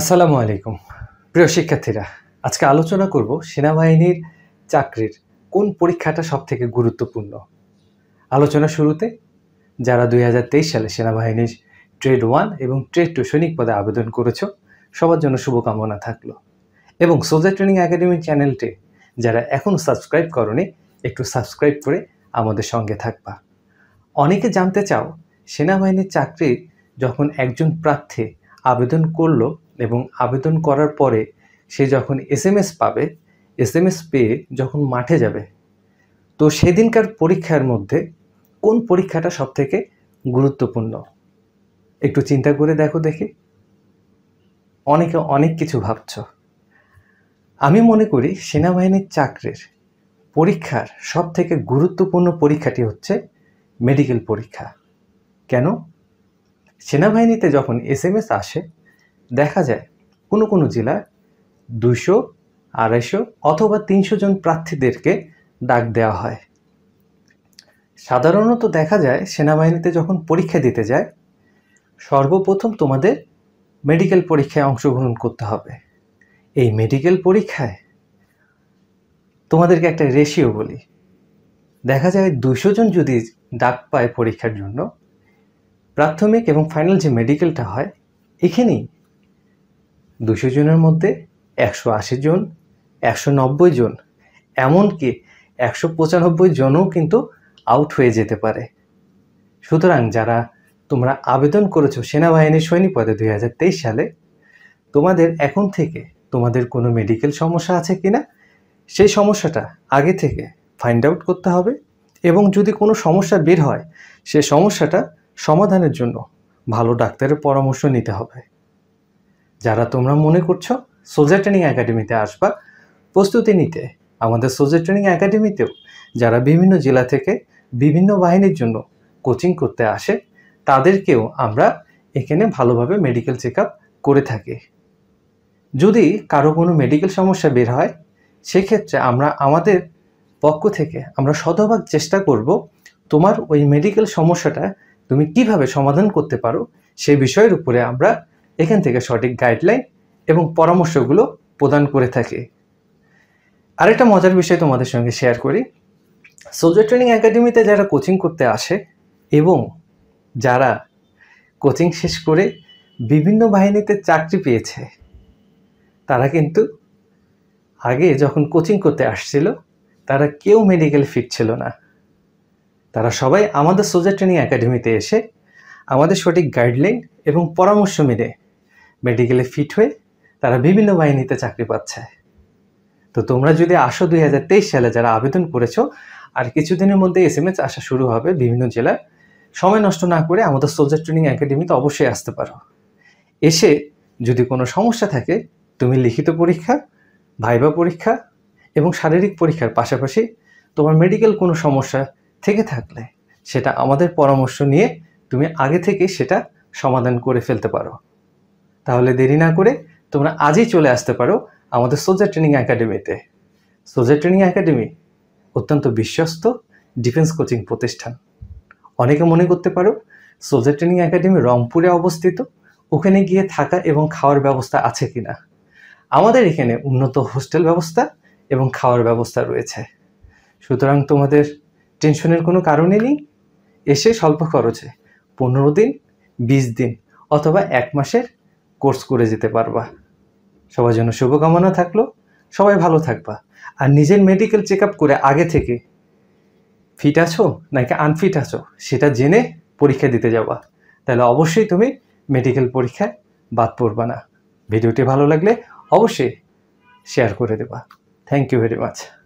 আসসালামু আলাইকুম প্রিয় শিক্ষার্থীরা আজকে আলোচনা করব সেনাবাহিনীর চাকরির কোন পরীক্ষাটা সবথেকে গুরুত্বপূর্ণ আলোচনা শুরুতে যারা দুই সালে সেনাবাহিনীর ট্রেড ওয়ান এবং ট্রেড টু সৈনিক পদে আবেদন করেছ সবার জন্য শুভকামনা থাকলো এবং সোলজার ট্রেনিং একাডেমি চ্যানেলটি যারা এখন সাবস্ক্রাইব করনি একটু সাবস্ক্রাইব করে আমাদের সঙ্গে থাকবা অনেকে জানতে চাও সেনাবাহিনীর চাকরির যখন একজন প্রার্থী আবেদন করলো এবং আবেদন করার পরে সে যখন এস এম এস পাবে এস এম এস পেয়ে যখন মাঠে যাবে তো সেদিনকার পরীক্ষার মধ্যে কোন পরীক্ষাটা সবথেকে গুরুত্বপূর্ণ একটু চিন্তা করে দেখো দেখি অনেকে অনেক কিছু ভাবছ আমি মনে করি সেনাবাহিনীর চাকরির পরীক্ষার সব থেকে গুরুত্বপূর্ণ পরীক্ষাটি হচ্ছে মেডিকেল পরীক্ষা কেন সেনাবাহিনীতে যখন এস আসে দেখা যায় কোনো কোনো জেলায় দুশো আড়াইশো অথবা তিনশো জন প্রার্থীদেরকে ডাক দেওয়া হয় সাধারণত দেখা যায় সেনাবাহিনীতে যখন পরীক্ষা দিতে যায় সর্বপ্রথম তোমাদের মেডিকেল পরীক্ষায় অংশগ্রহণ করতে হবে এই মেডিকেল পরীক্ষায় তোমাদেরকে একটা রেশিও বলি দেখা যায় দুশো জন যদি ডাক পায় পরীক্ষার জন্য প্রাথমিক এবং ফাইনাল যে মেডিকেলটা হয় এখানেই দুশো জনের মধ্যে একশো আশি জন একশো নব্বই জন এমনকি একশো পঁচানব্বই জনও কিন্তু আউট হয়ে যেতে পারে সুতরাং যারা তোমরা আবেদন করেছো সেনাবাহিনীর সৈনিক পদে দুই সালে তোমাদের এখন থেকে তোমাদের কোনো মেডিকেল সমস্যা আছে কি না সেই সমস্যাটা আগে থেকে ফাইন্ড আউট করতে হবে এবং যদি কোনো সমস্যা বের হয় সে সমস্যাটা সমাধানের জন্য ভালো ডাক্তারের পরামর্শ নিতে হবে যারা তোমরা মনে করছো সোজা ট্রেনিং একাডেমিতে আসবা প্রস্তুতি নিতে আমাদের সোজা ট্রেনিং একাডেমিতেও যারা বিভিন্ন জেলা থেকে বিভিন্ন বাহিনীর জন্য কোচিং করতে আসে তাদেরকেও আমরা এখানে ভালোভাবে মেডিকেল চেক করে থাকি যদি কারো কোনো মেডিকেল সমস্যা বের হয় সেক্ষেত্রে আমরা আমাদের পক্ষ থেকে আমরা শতভাগ চেষ্টা করব তোমার ওই মেডিকেল সমস্যাটা তুমি কিভাবে সমাধান করতে পারো সে বিষয়ের উপরে আমরা এখান থেকে সঠিক গাইডলাইন এবং পরামর্শগুলো প্রদান করে থাকে আরেকটা মজার বিষয় তোমাদের সঙ্গে শেয়ার করি সোলজার ট্রেনিং একাডেমিতে যারা কোচিং করতে আসে এবং যারা কোচিং শেষ করে বিভিন্ন বাহিনীতে চাকরি পেয়েছে তারা কিন্তু আগে যখন কোচিং করতে আসছিল তারা কেউ মেডিকেল ফিট ছিল না তারা সবাই আমাদের সোজা ট্রেনিং একাডেমিতে এসে আমাদের সঠিক গাইডলাইন এবং পরামর্শ মিলে মেডিকেলে ফিট হয়ে তারা বিভিন্ন বাহিনীতে চাকরি পাচ্ছে তো তোমরা যদি আসো দুই সালে যারা আবেদন করেছো আর কিছুদিনের মধ্যে এস এম এস আসা শুরু হবে বিভিন্ন জেলায় সময় নষ্ট না করে আমাদের সোলজার ট্রেনিং একাডেমিতে অবশ্যই আসতে পারো এসে যদি কোনো সমস্যা থাকে তুমি লিখিত পরীক্ষা ভাইবা পরীক্ষা এবং শারীরিক পরীক্ষার পাশাপাশি তোমার মেডিকেল কোনো সমস্যা থেকে থাকলে সেটা আমাদের পরামর্শ নিয়ে তুমি আগে থেকে সেটা সমাধান করে ফেলতে পারো তাহলে দেরি না করে তোমরা আজই চলে আসতে পারো আমাদের সোজা ট্রেনিং একাডেমিতে সোজা ট্রেনিং একাডেমি অত্যন্ত বিশ্বস্ত ডিফেন্স কোচিং প্রতিষ্ঠান অনেকে মনে করতে পারো সোজা ট্রেনিং একাডেমি রংপুরে অবস্থিত ওখানে গিয়ে থাকা এবং খাওয়ার ব্যবস্থা আছে কি না আমাদের এখানে উন্নত হোস্টেল ব্যবস্থা এবং খাওয়ার ব্যবস্থা রয়েছে সুতরাং তোমাদের টেনশনের কোনো কারণে নেই এসে স্বল্প খরচে পনেরো দিন বিশ দিন অথবা এক মাসের কোর্স করে যেতে পারবা সবার জন্য শুভকামনা থাকলো সবাই ভালো থাকবা আর নিজের মেডিকেল চেক করে আগে থেকে ফিট আছো নাকি আনফিট আছো সেটা জেনে পরীক্ষা দিতে যাবা তাহলে অবশ্যই তুমি মেডিকেল পরীক্ষায় বাদ পড়বা না ভিডিওটি ভালো লাগলে অবশ্যই শেয়ার করে দেবা থ্যাংক ইউ ভেরি মাচ